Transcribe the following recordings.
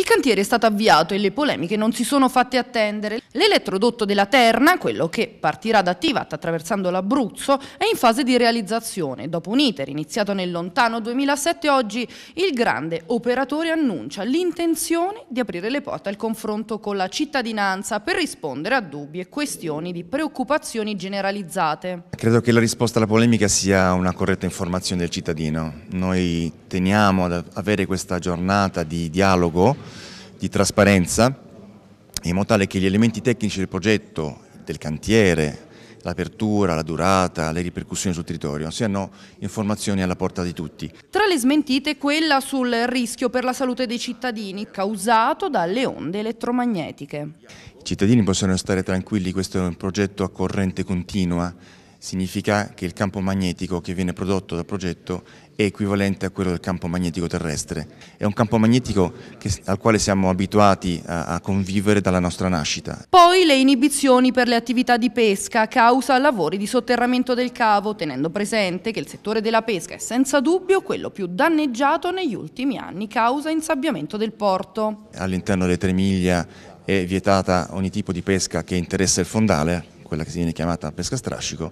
Il cantiere è stato avviato e le polemiche non si sono fatte attendere. L'elettrodotto della Terna, quello che partirà da Tivat attraversando l'Abruzzo, è in fase di realizzazione. Dopo un iter iniziato nel lontano 2007, oggi il grande operatore annuncia l'intenzione di aprire le porte al confronto con la cittadinanza per rispondere a dubbi e questioni di preoccupazioni generalizzate. Credo che la risposta alla polemica sia una corretta informazione del cittadino. Noi teniamo ad avere questa giornata di dialogo di trasparenza in modo tale che gli elementi tecnici del progetto, del cantiere, l'apertura, la durata, le ripercussioni sul territorio, siano informazioni alla porta di tutti. Tra le smentite quella sul rischio per la salute dei cittadini causato dalle onde elettromagnetiche. I cittadini possono stare tranquilli, questo è un progetto a corrente continua significa che il campo magnetico che viene prodotto dal progetto è equivalente a quello del campo magnetico terrestre. È un campo magnetico che, al quale siamo abituati a, a, convivere dalla nostra nascita. Poi le inibizioni per le attività di pesca causa lavori di sotterramento del cavo, tenendo presente che il settore della pesca è senza dubbio quello più danneggiato negli ultimi anni causa insabbiamento del porto. All'interno delle tre miglia è vietata ogni tipo di pesca che interessa il fondale quella che viene chiamata pesca strascico,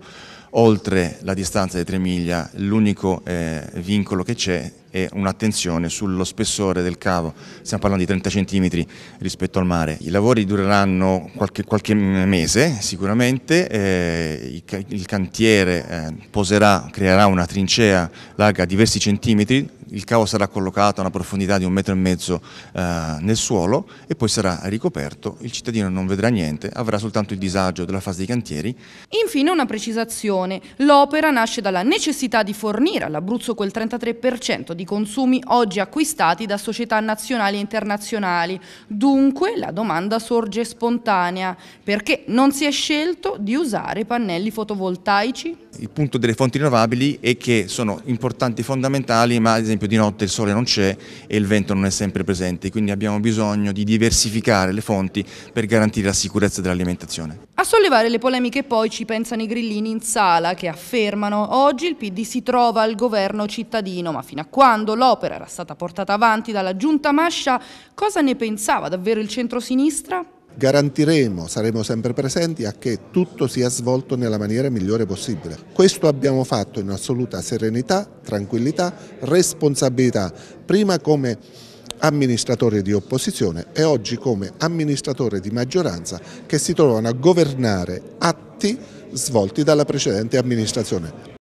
oltre la distanza di 3 miglia l'unico eh, vincolo che c'è è un'attenzione sullo spessore del cavo, stiamo parlando di 30 cm rispetto al mare. I lavori dureranno qualche, qualche mese sicuramente, eh, il, il, cantiere eh, poserà, creerà una trincea larga diversi centimetri il cavo sarà collocato a una profondità di un metro e mezzo eh, nel suolo e poi sarà ricoperto, il cittadino non vedrà niente, avrà soltanto il disagio della fase dei cantieri. Infine una precisazione, l'opera nasce dalla necessità di fornire all'Abruzzo quel 33% di consumi oggi acquistati da società nazionali e internazionali, dunque la domanda sorge spontanea, perché non si è scelto di usare pannelli fotovoltaici? il punto delle fonti rinnovabili è che sono importanti e fondamentali, ma ad esempio di notte il sole non c'è e il vento non è sempre presente, quindi abbiamo bisogno di diversificare le fonti per garantire la sicurezza dell'alimentazione. A sollevare le polemiche poi ci pensano i grillini in sala che affermano oggi il PD si trova al governo cittadino, ma fino a quando l'opera era stata portata avanti dalla giunta Mascia, cosa ne pensava davvero il centro-sinistra? garantiremo, saremo sempre presenti a che tutto sia svolto nella maniera migliore possibile. Questo abbiamo fatto in assoluta serenità, tranquillità, responsabilità, prima come amministratore di opposizione e oggi come amministratore di maggioranza che si trovano a governare atti svolti dalla precedente amministrazione.